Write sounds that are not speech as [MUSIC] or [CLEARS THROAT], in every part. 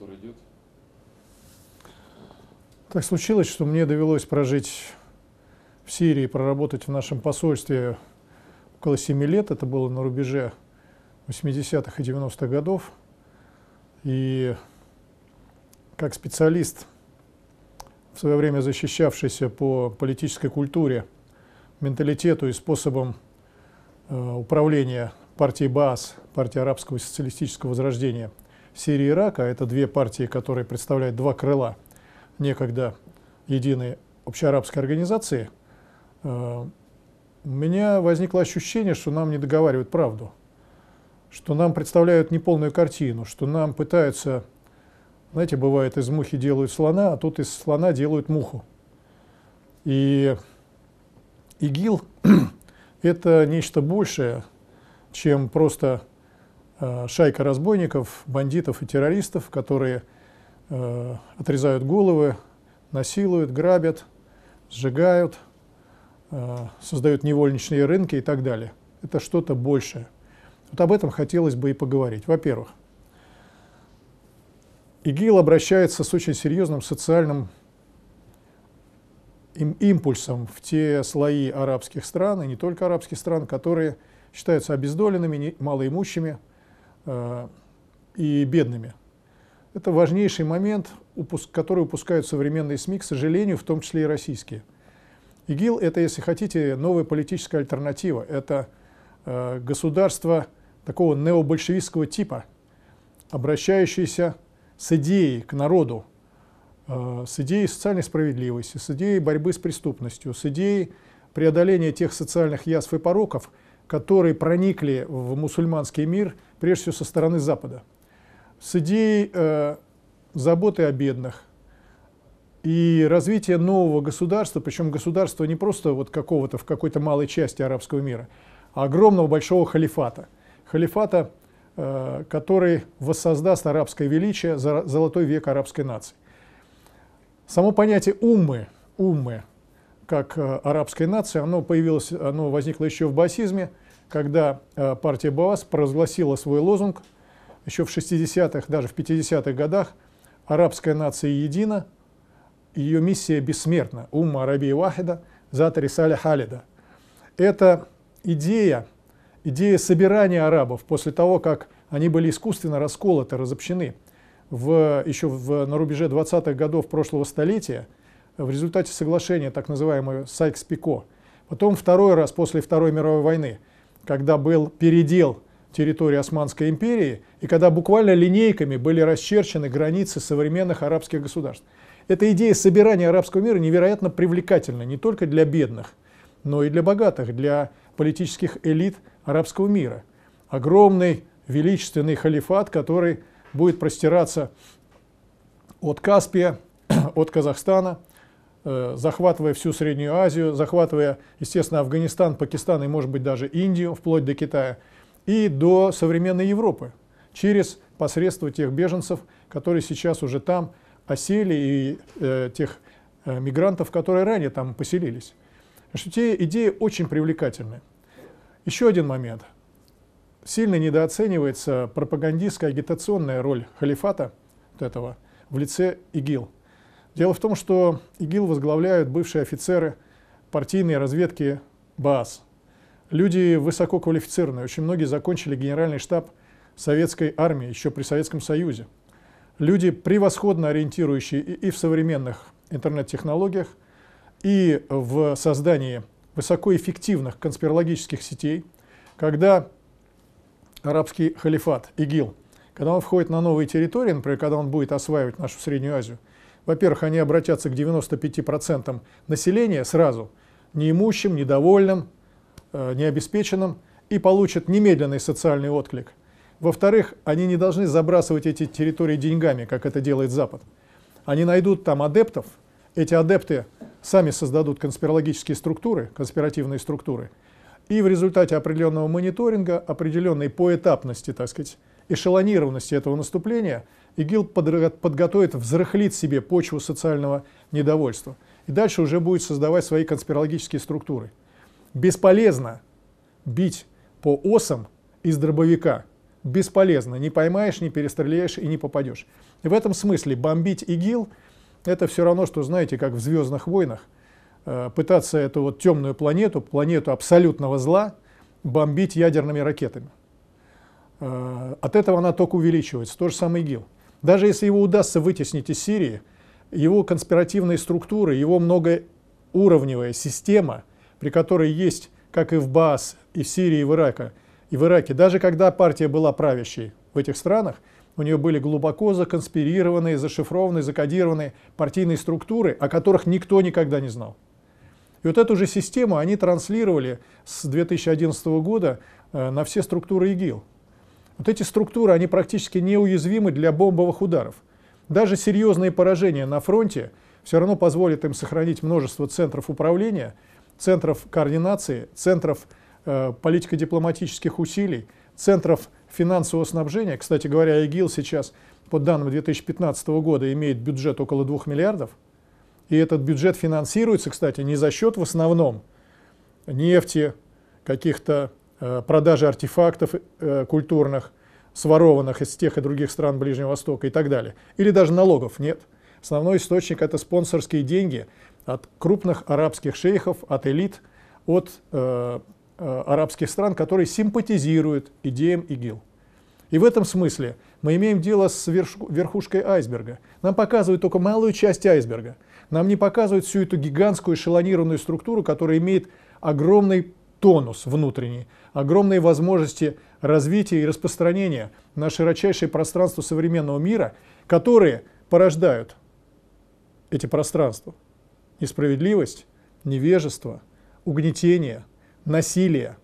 мотор идет. Так случилось, что мне довелось прожить в Сирии, проработать в нашем посольстве около 7 лет. Это было на рубеже 80-х и 90-х годов. И как специалист, в свое время защищавшийся по политической культуре, менталитету и способам э, управления партией БААС, партии Арабского социалистического возрождения – в Сирии и Ирака, а это две партии, которые представляют два крыла некогда единой общеарабской организации, э, у меня возникло ощущение, что нам не договаривают правду, что нам представляют неполную картину, что нам пытаются, знаете, бывает, из мухи делают слона, а тут из слона делают муху. И ИГИЛ [CLEARS THROAT] – это нечто большее, чем просто Э, шайка разбойников, бандитов и террористов, которые э, отрезают головы, насилуют, грабят, сжигают, э, создают невольничные рынки и так далее. Это что-то большее. Вот об этом хотелось бы и поговорить. Во-первых, ИГИЛ обращается с очень серьезным социальным импульсом в те слои арабских стран, и не только арабских стран, которые считаются обездоленными, малоимущими, Э, и бедными. Это важнейший момент, который упускают современные СМИ, к сожалению, в том числе и российские. ИГИЛ – это, если хотите, новая политическая альтернатива. Это э, государство такого необольшевистского типа, обращающееся с идеей к народу, э, с идеей социальной справедливости, с идеей борьбы с преступностью, с идеей преодоления тех социальных язв и пороков – которые проникли в мусульманский мир, прежде всего со стороны Запада. С идеей э, заботы о бедных и развития нового государства, причем государства не просто вот какого-то в какой-то малой части арабского мира, а огромного большого халифата. Халифата, э, который воссоздаст арабское величие, золотой век арабской нации. Само понятие уммы, уммы как э, арабская нация, оно появилось, оно возникло еще в басизме, когда э, партия Баас провозгласила свой лозунг еще в 60-х, даже в 50-х годах «Арабская нация едина, ее миссия бессмертна, умма Арабии Вахида, Затари Саля Халида». Это идея, идея собирания арабов после того, как они были искусственно расколоты, разобщены в, еще в, на рубеже 20-х годов прошлого столетия – в результате соглашения, так называемого Сайкс-Пико. Потом второй раз после Второй мировой войны, когда был передел территории Османской империи, и когда буквально линейками были расчерчены границы современных арабских государств. Эта идея собирания арабского мира невероятно привлекательна не только для бедных, но и для богатых, для политических элит арабского мира. Огромный величественный халифат, который будет простираться от Каспия, [COUGHS] от Казахстана – Э, захватывая всю Среднюю Азию, захватывая, естественно, Афганистан, Пакистан и, может быть, даже Индию, вплоть до Китая, и до современной Европы, через посредство тех беженцев, которые сейчас уже там осели, и э, тех э, мигрантов, которые ранее там поселились. Потому что те идеи очень привлекательны. Еще один момент. Сильно недооценивается пропагандистская агитационная роль халифата вот этого в лице ИГИЛ. Дело в том, что ИГИЛ возглавляют бывшие офицеры партийной разведки БАС. Люди высоко квалифицированные. Очень многие закончили генеральный штаб советской армии еще при Советском Союзе. Люди, превосходно ориентирующие и в современных интернет-технологиях, и в создании высокоэффективных конспирологических сетей, когда арабский халифат, ИГИЛ, когда он входит на новые территории, например, когда он будет осваивать нашу Среднюю Азию – во-первых, они обратятся к 95% населения сразу, неимущим, недовольным, э, необеспеченным, и получат немедленный социальный отклик. Во-вторых, они не должны забрасывать эти территории деньгами, как это делает Запад. Они найдут там адептов, эти адепты сами создадут конспирологические структуры, конспиративные структуры, и в результате определенного мониторинга, определенной поэтапности, так сказать, эшелонированности этого наступления – ИГИЛ подготовит, взрыхлит себе почву социального недовольства. И дальше уже будет создавать свои конспирологические структуры. Бесполезно бить по осам из дробовика. Бесполезно. Не поймаешь, не перестреляешь и не попадешь. И в этом смысле бомбить ИГИЛ – это все равно, что, знаете, как в «Звездных войнах», э, пытаться эту вот темную планету, планету абсолютного зла, бомбить ядерными ракетами. Э, от этого она только увеличивается. То же самое ИГИЛ. Даже если его удастся вытеснить из Сирии, его конспиративные структуры, его многоуровневая система, при которой есть, как и в БАС, и в Сирии, и в Ираке, и в Ираке, даже когда партия была правящей в этих странах, у нее были глубоко законспирированные, зашифрованные, закодированные партийные структуры, о которых никто никогда не знал. И вот эту же систему они транслировали с 2011 года э, на все структуры ИГИЛ. Вот эти структуры, они практически неуязвимы для бомбовых ударов. Даже серьезные поражения на фронте все равно позволят им сохранить множество центров управления, центров координации, центров э, политико-дипломатических усилий, центров финансового снабжения. Кстати говоря, ИГИЛ сейчас, по данным 2015 года, имеет бюджет около 2 миллиардов. И этот бюджет финансируется, кстати, не за счет в основном нефти, каких-то Э, продажи артефактов э, культурных, сворованных из тех и других стран Ближнего Востока и так далее. Или даже налогов нет. Основной источник – это спонсорские деньги от крупных арабских шейхов, от элит, от э, э арабских стран, которые симпатизируют идеям ИГИЛ. И в этом смысле мы имеем дело с верхушкой айсберга. Нам показывают только малую часть айсберга. Нам не показывают всю эту гигантскую эшелонированную структуру, которая имеет огромный тонус внутренний, огромные возможности развития и распространения на широчайшее пространство современного мира, которые порождают эти пространства. Несправедливость, невежество, угнетение, насилие,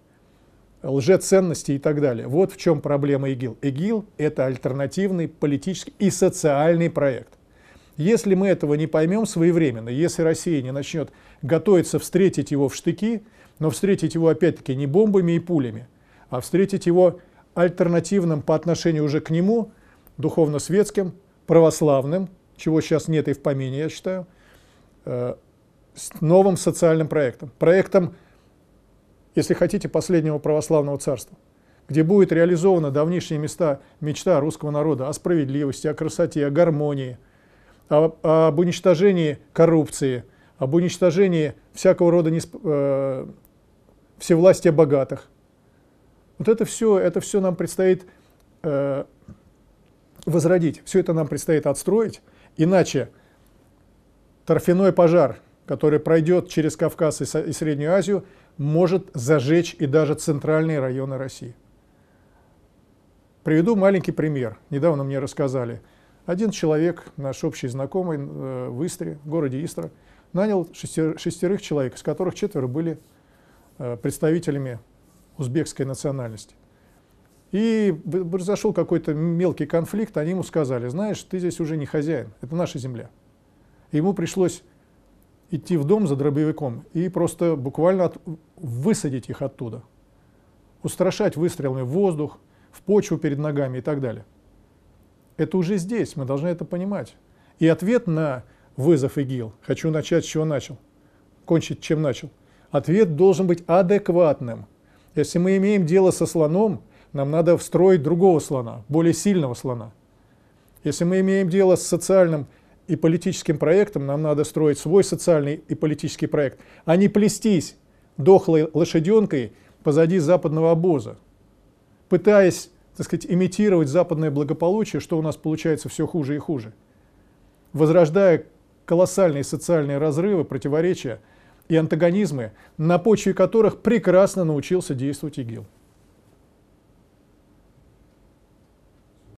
лжеценности и так далее. Вот в чем проблема ИГИЛ. ИГИЛ – это альтернативный политический и социальный проект. Если мы этого не поймем своевременно, если Россия не начнет готовиться встретить его в штыки – но встретить его опять-таки не бомбами и пулями, а встретить его альтернативным по отношению уже к нему, духовно-светским, православным, чего сейчас нет и в помине, я считаю, э, с новым социальным проектом. Проектом, если хотите, последнего православного царства, где будет реализована давнишняя места, мечта русского народа о справедливости, о красоте, о гармонии, об уничтожении коррупции, об уничтожении всякого рода несп... Э, всевластие богатых. Вот это все, это все нам предстоит э, возродить, все это нам предстоит отстроить, иначе торфяной пожар, который пройдет через Кавказ и, и Среднюю Азию, может зажечь и даже центральные районы России. Приведу маленький пример. Недавно мне рассказали. Один человек, наш общий знакомый э, в Истре, в городе Истра, нанял шестерых человек, из которых четверо были Э, представителями узбекской национальности. И произошел какой-то мелкий конфликт, они ему сказали, знаешь, ты здесь уже не хозяин, это наша земля. ему пришлось идти в дом за дробовиком и просто буквально от, высадить их оттуда. Устрашать выстрелами в воздух, в почву перед ногами и так далее. Это уже здесь, мы должны это понимать. И ответ на вызов ИГИЛ, хочу начать с чего начал, кончить чем начал – Ответ должен быть адекватным. Если мы имеем дело со слоном, нам надо встроить другого слона, более сильного слона. Если мы имеем дело с социальным и политическим проектом, нам надо строить свой социальный и политический проект, а не плестись дохлой лошаденкой позади западного обоза, пытаясь, так сказать, имитировать западное благополучие, что у нас получается все хуже и хуже, возрождая колоссальные социальные разрывы, противоречия – и антагонизмы, на почве которых прекрасно научился действовать ИГИЛ.